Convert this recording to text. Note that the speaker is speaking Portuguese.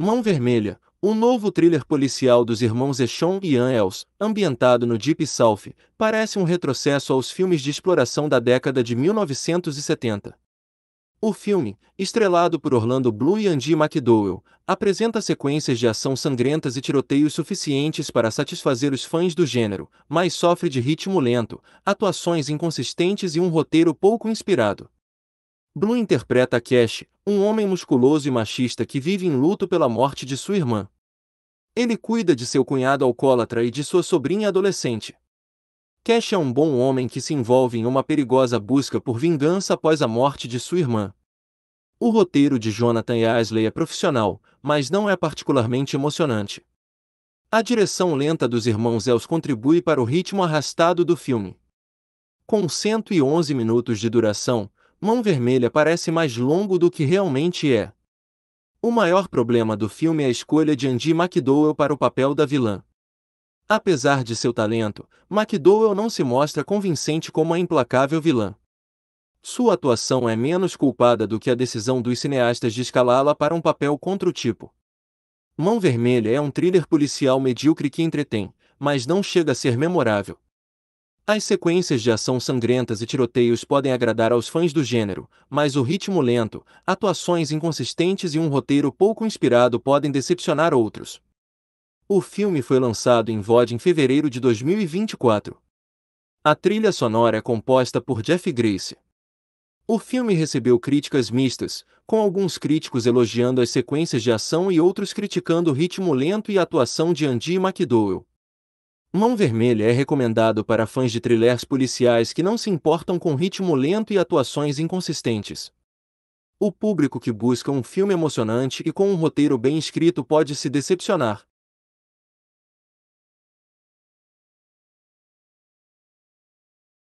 Mão Vermelha, o novo thriller policial dos irmãos Echon e Ian Els, ambientado no Deep South, parece um retrocesso aos filmes de exploração da década de 1970. O filme, estrelado por Orlando Bloom e Andy McDowell, apresenta sequências de ação sangrentas e tiroteios suficientes para satisfazer os fãs do gênero, mas sofre de ritmo lento, atuações inconsistentes e um roteiro pouco inspirado. Blue interpreta Cash, um homem musculoso e machista que vive em luto pela morte de sua irmã. Ele cuida de seu cunhado alcoólatra e de sua sobrinha adolescente. Cash é um bom homem que se envolve em uma perigosa busca por vingança após a morte de sua irmã. O roteiro de Jonathan e Asley é profissional, mas não é particularmente emocionante. A direção lenta dos irmãos Els contribui para o ritmo arrastado do filme. Com 111 minutos de duração, Mão Vermelha parece mais longo do que realmente é. O maior problema do filme é a escolha de Andy McDowell para o papel da vilã. Apesar de seu talento, McDowell não se mostra convincente como a implacável vilã. Sua atuação é menos culpada do que a decisão dos cineastas de escalá-la para um papel contra o tipo. Mão Vermelha é um thriller policial medíocre que entretém, mas não chega a ser memorável. As sequências de ação sangrentas e tiroteios podem agradar aos fãs do gênero, mas o ritmo lento, atuações inconsistentes e um roteiro pouco inspirado podem decepcionar outros. O filme foi lançado em VOD em fevereiro de 2024. A trilha sonora é composta por Jeff Grace. O filme recebeu críticas mistas, com alguns críticos elogiando as sequências de ação e outros criticando o ritmo lento e a atuação de Andy McDowell. Mão vermelha é recomendado para fãs de thrillers policiais que não se importam com ritmo lento e atuações inconsistentes. O público que busca um filme emocionante e com um roteiro bem escrito pode se decepcionar,